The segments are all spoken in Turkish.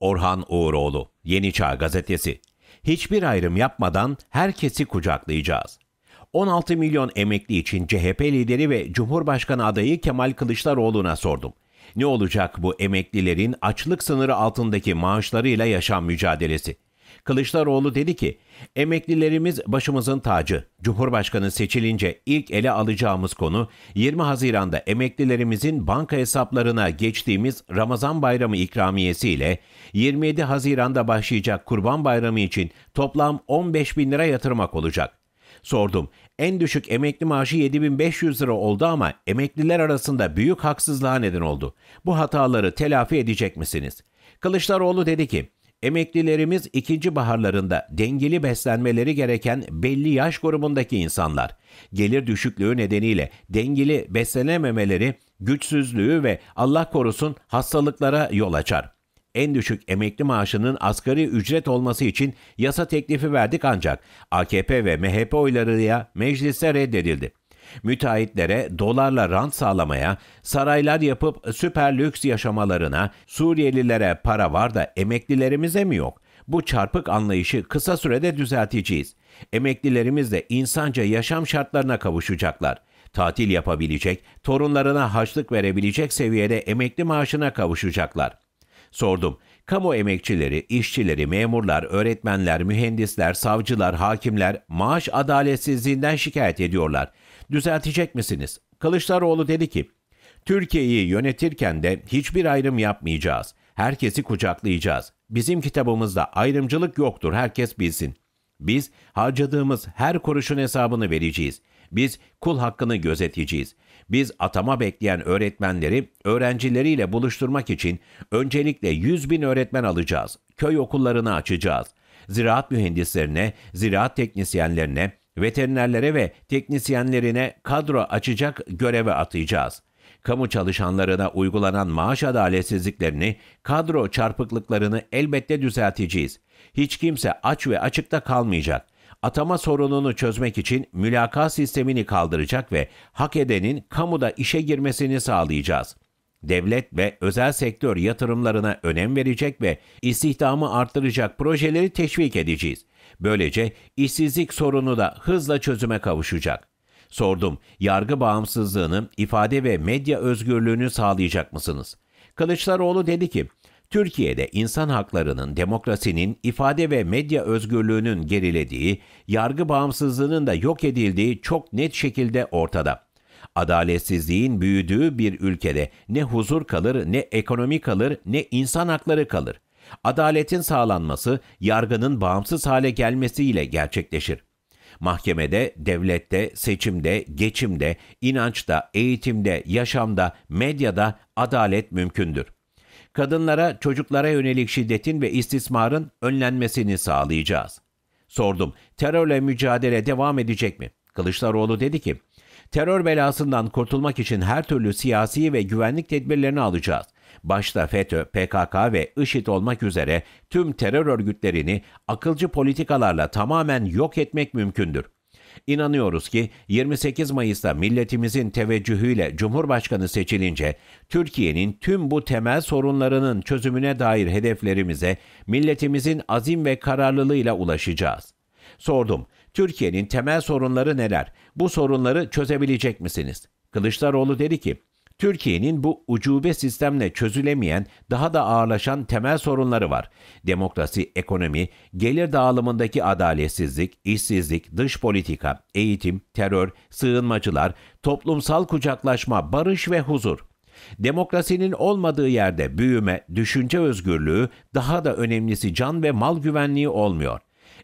Orhan Uğuroğlu, Yeni Çağ Gazetesi. Hiçbir ayrım yapmadan herkesi kucaklayacağız. 16 milyon emekli için CHP lideri ve Cumhurbaşkanı adayı Kemal Kılıçdaroğlu'na sordum. Ne olacak bu emeklilerin açlık sınırı altındaki maaşlarıyla yaşam mücadelesi? Kılıçdaroğlu dedi ki, emeklilerimiz başımızın tacı. Cumhurbaşkanı seçilince ilk ele alacağımız konu 20 Haziran'da emeklilerimizin banka hesaplarına geçtiğimiz Ramazan Bayramı ikramiyesi ile 27 Haziran'da başlayacak Kurban Bayramı için toplam 15 bin lira yatırmak olacak. Sordum. En düşük emekli maaşı 7500 lira oldu ama emekliler arasında büyük haksızlığa neden oldu. Bu hataları telafi edecek misiniz? Kılıçdaroğlu dedi ki, Emeklilerimiz ikinci baharlarında dengeli beslenmeleri gereken belli yaş grubundaki insanlar. Gelir düşüklüğü nedeniyle dengeli beslenememeleri güçsüzlüğü ve Allah korusun hastalıklara yol açar. En düşük emekli maaşının asgari ücret olması için yasa teklifi verdik ancak AKP ve MHP oylarıyla mecliste reddedildi. Müteahhitlere dolarla rant sağlamaya, saraylar yapıp süper lüks yaşamalarına, Suriyelilere para var da emeklilerimize mi yok? Bu çarpık anlayışı kısa sürede düzelteceğiz. Emeklilerimiz de insanca yaşam şartlarına kavuşacaklar. Tatil yapabilecek, torunlarına haçlık verebilecek seviyede emekli maaşına kavuşacaklar. Sordum. Kamu emekçileri, işçileri, memurlar, öğretmenler, mühendisler, savcılar, hakimler maaş adaletsizliğinden şikayet ediyorlar düzeltecek misiniz? Kılıçdaroğlu dedi ki, Türkiye'yi yönetirken de hiçbir ayrım yapmayacağız. Herkesi kucaklayacağız. Bizim kitabımızda ayrımcılık yoktur, herkes bilsin. Biz harcadığımız her kuruşun hesabını vereceğiz. Biz kul hakkını gözeteceğiz. Biz atama bekleyen öğretmenleri öğrencileriyle buluşturmak için öncelikle 100 bin öğretmen alacağız. Köy okullarını açacağız. Ziraat mühendislerine, ziraat teknisyenlerine, Veterinerlere ve teknisyenlerine kadro açacak göreve atayacağız. Kamu çalışanlarına uygulanan maaş adaletsizliklerini, kadro çarpıklıklarını elbette düzelteceğiz. Hiç kimse aç ve açıkta kalmayacak atama sorununu çözmek için mülakat sistemini kaldıracak ve hak edenin kamuda işe girmesini sağlayacağız. Devlet ve özel sektör yatırımlarına önem verecek ve istihdamı artıracak projeleri teşvik edeceğiz. Böylece işsizlik sorunu da hızla çözüme kavuşacak. Sordum, yargı bağımsızlığını, ifade ve medya özgürlüğünü sağlayacak mısınız? Kılıçdaroğlu dedi ki, Türkiye'de insan haklarının, demokrasinin, ifade ve medya özgürlüğünün gerilediği, yargı bağımsızlığının da yok edildiği çok net şekilde ortada. Adaletsizliğin büyüdüğü bir ülkede ne huzur kalır, ne ekonomi kalır, ne insan hakları kalır adaletin sağlanması, yargının bağımsız hale gelmesiyle gerçekleşir. Mahkemede, devlette, seçimde, geçimde, inançta, eğitimde, yaşamda, medyada adalet mümkündür. Kadınlara, çocuklara yönelik şiddetin ve istismarın önlenmesini sağlayacağız. Sordum, terörle mücadele devam edecek mi? Kılıçdaroğlu dedi ki, terör belasından kurtulmak için her türlü siyasi ve güvenlik tedbirlerini alacağız başta FETÖ, PKK ve IŞİD olmak üzere tüm terör örgütlerini akılcı politikalarla tamamen yok etmek mümkündür. İnanıyoruz ki 28 Mayıs'ta milletimizin teveccühüyle Cumhurbaşkanı seçilince Türkiye'nin tüm bu temel sorunlarının çözümüne dair hedeflerimize milletimizin azim ve kararlılığıyla ulaşacağız. Sordum, Türkiye'nin temel sorunları neler? Bu sorunları çözebilecek misiniz? Kılıçdaroğlu dedi ki, Türkiye'nin bu ucube sistemle çözülemeyen, daha da ağırlaşan temel sorunları var. Demokrasi, ekonomi, gelir dağılımındaki adaletsizlik, işsizlik, dış politika, eğitim, terör, sığınmacılar, toplumsal kucaklaşma, barış ve huzur. Demokrasinin olmadığı yerde büyüme, düşünce özgürlüğü, daha da önemlisi can ve mal güvenliği olmuyor.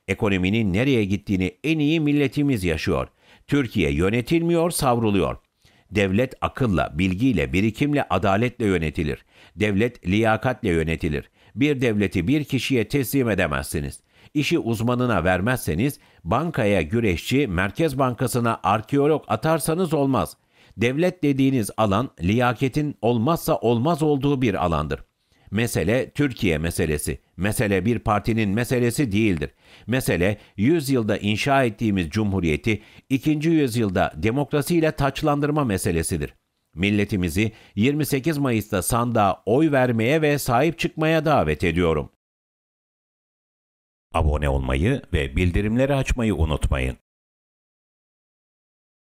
Ekonominin nereye gittiğini en iyi milletimiz yaşıyor. Türkiye yönetilmiyor, savruluyor.'' Devlet akılla, bilgiyle, birikimle, adaletle yönetilir. Devlet liyakatle yönetilir. Bir devleti bir kişiye teslim edemezsiniz. İşi uzmanına vermezseniz, bankaya güreşçi, merkez bankasına arkeolog atarsanız olmaz. Devlet dediğiniz alan, liyaketin olmazsa olmaz olduğu bir alandır. Mesele Türkiye meselesi. Mesele bir partinin meselesi değildir. Mesele 100 yılda inşa ettiğimiz cumhuriyeti 2. yüzyılda demokrasiyle taçlandırma meselesidir. Milletimizi 28 Mayıs'ta sandığa oy vermeye ve sahip çıkmaya davet ediyorum. Abone olmayı ve bildirimleri açmayı unutmayın.